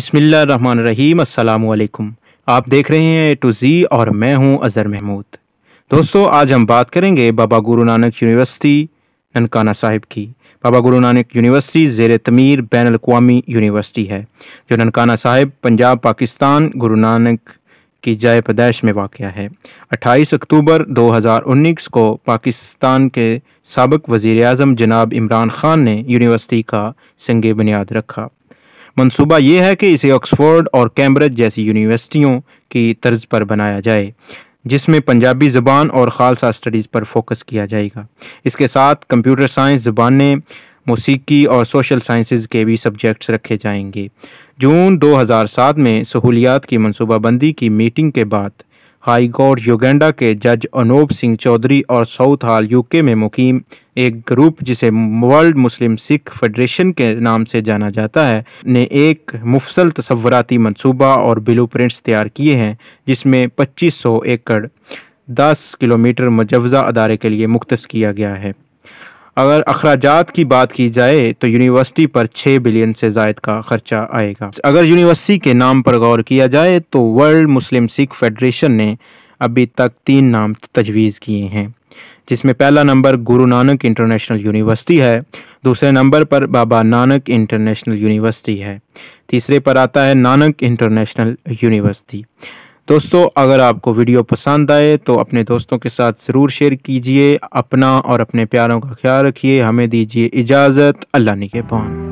अस्सलाम वालेकुम आप देख रहे हैं ए टू जी और मैं हूं अज़र महमूद दोस्तों आज हम बात करेंगे बाबा गुरु नानक यूनिवर्सिटी ननकाना साहिब की बाबा गुरु नानक यूनिवर्सिटी ज़ेर तमीर बैन अवी यूनिवर्सिटी है जो ननकाना साहिब पंजाब पाकिस्तान गुरु नानक की जय प्रदेश में वाक़ है 28 अक्टूबर 2019 को पाकिस्तान के सबक वज़ी अजम जनाब इमरान ख़ान ने यूनिवर्सिटी का संग बुनियाद रखा मंसूबा ये है कि इसे ऑक्सफोर्ड और कैम्ब्रिज जैसी यूनिवर्सिटियों की तर्ज पर बनाया जाए जिसमें पंजाबी ज़बान और खालसा स्टडीज़ पर फोकस किया जाएगा इसके साथ कंप्यूटर साइंस ज़बान मौसीकी और सोशल साइंसेज के भी सब्जेक्ट्स रखे जाएंगे जून 2007 में सहूलियात की मनसूबाबंदी की मीटिंग के बाद हाई कोर्ट युगेंडा के जज अनूप सिंह चौधरी और साउथ हाल यूके में मुकीम एक ग्रुप जिसे वर्ल्ड मुस्लिम सिख फेडरेशन के नाम से जाना जाता है ने एक मुफसल तस्वराती मनसूबा और ब्लू प्रिंट्स तैयार किए हैं जिसमें पच्चीस सौ एकड़ दस किलोमीटर मुजवज़ा अदारे के लिए मुख्त किया गया है अगर अखराज की बात की जाए तो यूनिवर्सिटी पर 6 बिलियन से जायद का खर्चा आएगा अगर यूनिवर्सिटी के नाम पर गौर किया जाए तो वर्ल्ड मुस्लिम सिख फेडरेशन ने अभी तक तीन नाम तजवीज़ किए हैं जिसमें पहला नंबर गुरु नानक इंटरनेशनल यूनिवर्सिटी है दूसरे नंबर पर बाबा नानक इंटरनेशनल यूनिवर्सिटी है तीसरे पर आता है नानक इंटरनेशनल यूनिवर्सिटी दोस्तों अगर आपको वीडियो पसंद आए तो अपने दोस्तों के साथ ज़रूर शेयर कीजिए अपना और अपने प्यारों का ख्याल रखिए हमें दीजिए इजाज़त अल्लाह पान